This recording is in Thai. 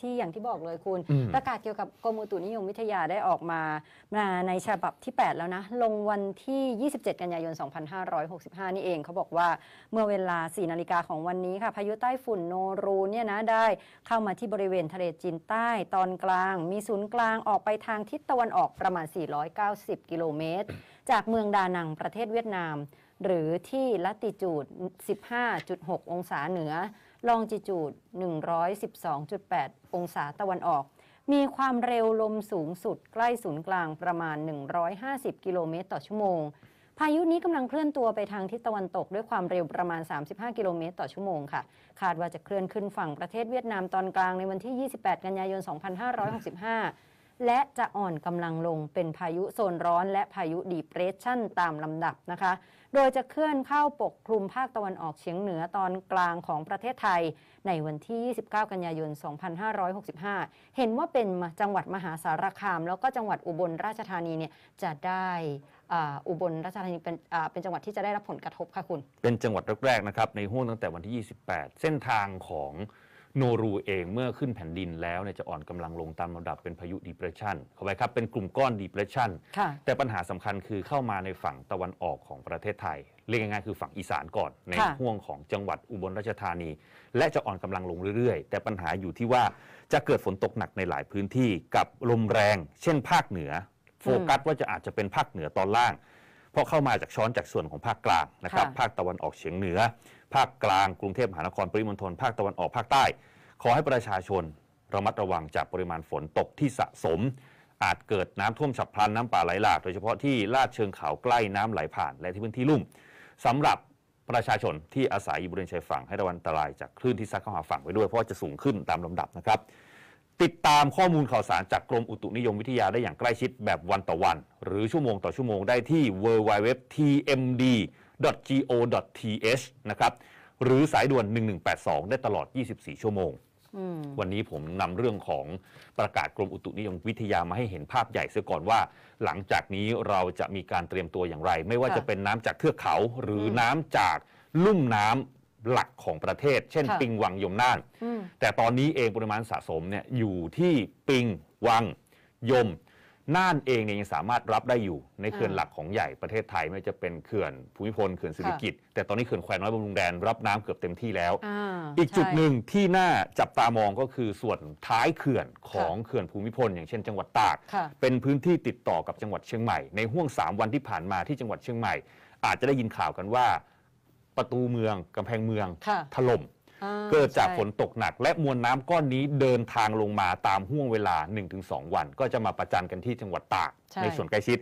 ที่อย่างที่บอกเลยคุณ ประกาศเกี่ยวกับกรมอุตุนิยมวิทยาได้ออกมามาในฉบับที่ 8 แล้วนะ ลงวันที่ 27 กันยายน 2565 นี่เอง เขาบอกว่าเมื่อเวลา 4 นาฬิกาของวันนี้ค่ะพายุใต้ฝุ่นโนรูเนี่ยนะได้เข้ามาที่บริเวณทะเลจีนใต้ตอนกลาง มีศูนย์กลางออกไปทางทิศตะวันออกประมาณ 490 กิโลเมตร จากเมืองดานังประเทศเวียดนาม หรือที่ละติจูด 15.6 องศาเหนือลองจิจูด 112.8 องศาตะวันออก มีความเร็วลมสูงสุดใกล้ศูนย์กลางประมาณ 150 กิโลเมตรต่อชั่วโมง พายุนี้กำลังเคลื่อนตัวไปทางทิศตะวันตกด้วยความเร็วประมาณ 35 กิโลเมตรต่อชั่วโมงค่ะ คาดว่าจะเคลื่อนขึ้นฝั่งประเทศเวียดนามตอนกลางในวันที่ 28 กันยายน 2565และจะอ่อนกำลังลงเป็นพายุโซนร้อนและพายุดีเพรสชันตามลำดับนะคะ โดยจะเคลื่อนเข้าปกคลุมภาคตะวันออกเฉียงเหนือตอนกลางของประเทศไทยในวันที่ 29 กันยายน 2565 เห็นว่าเป็นจังหวัดมหาสารคาม แล้วก็จังหวัดอุบลราชธานีเนี่ยจะได้อุบลราชธานีเป็นเป็นจังหวัดที่จะได้รับผลกระทบค่ะคุณ เป็นจังหวัดแรกๆนะครับ ในห่วงตั้งแต่วันที่ 28 เส้นทางของโนรูเองเมื่อขึ้นแผ่นดินแล้วเนี่ยจะอ่อนกำลังลงตามลาดับเป็นพายุดีเพรสชันเข้าไปครับเป็นกลุ่มก้อนดีเพรสชันแต่ปัญหาสำคัญคือเข้ามาในฝั่งตะวันออกของประเทศไทย เรียกง่ายๆคือฝั่งอีสานก่อนในห่วงของจังหวัดอุบลราชธานี และจะอ่อนกำลังลงเรื่อยๆ แต่ปัญหาอยู่ที่ว่าจะเกิดฝนตกหนักในหลายพื้นที่กับลมแรง เช่นภาคเหนือ โฟกัสว่าจะอาจจะเป็นภาคเหนือตอนล่างเพราะเข้ามาจากช้อนจากส่วนของภาคกลางนะครับ ภาคตะวันออกเฉียงเหนือ ภาคกลางกรุงเทพมหานครปริมณฑลภาคตะวันออกภาคใต้ ขอให้ประชาชนระมัดระวังจากปริมาณฝนตกที่สะสม อาจเกิดน้ำท่วมฉับพลันน้ำป่าไหลหลาก โดยเฉพาะที่ ลาดเชิงเขาใกล้น้ำไหลผ่านและที่พื้นที่ลุ่ม สำหรับประชาชนที่อาศัยอยู่บริเวณชายฝั่ง ให้ระวังอันตรายจากคลื่นที่ซัดเข้าหาฝั่งไว้ด้วยเพราะจะสูงขึ้นตามลำดับนะครับติดตามข้อมูลข่าวสารจากกรมอุตุนิยมวิทยาได้อย่างใกล้ชิดแบบวันต่อวัน หรือชั่วโมงต่อชั่วโมงได้ที่ www.tmd.go.th นะครับหรือสายด่วน 1182 ได้ตลอด 24 ชั่วโมง วันนี้ผมนำเรื่องของประกาศกรมอุตุนิยมวิทยามาให้เห็นภาพใหญ่เสียก่อนว่า หลังจากนี้เราจะมีการเตรียมตัวอย่างไร ไม่ว่าจะเป็นน้ำจากเทือกเขา หรือน้ำจากลุ่มน้ำหลักของประเทศ เช่นปิงวังยมน่าน แต่ตอนนี้เองปริมาณสะสมเนี่ยอยู่ที่ปิงวังยมน่านเองเนี่ยยังสามารถรับได้อยู่ ในเขื่อนหลักของใหญ่ประเทศไทยไม่ว่าจะเป็นเขื่อนภูมิพลเขื่อนสิริกิตแต่ตอนนี้เขื่อนแควน้อยบำรุงแดนรับน้ำเกือบเต็มที่แล้วออีกจุดหนึ่งที่น่าจับตามองก็คือส่วนท้ายเขื่อนของเขื่อนภูมิพลอย่างเช่นจังหวัดตาก เป็นพื้นที่ติดต่อกับจังหวัดเชียงใหม่ในห่วง3วันที่ผ่านมาที่จังหวัดเชียงใหม่อาจจะได้ยินข่าวกันว่าประตูเมือง กำแพงเมืองถล่ม เกิดจากฝนตกหนักและมวลน้ำก้อนนี้เดินทางลงมาตามห่วงเวลา 1-2 วัน ก็จะมาประจันกันที่จังหวัดตาก ในส่วนใกล้ชิด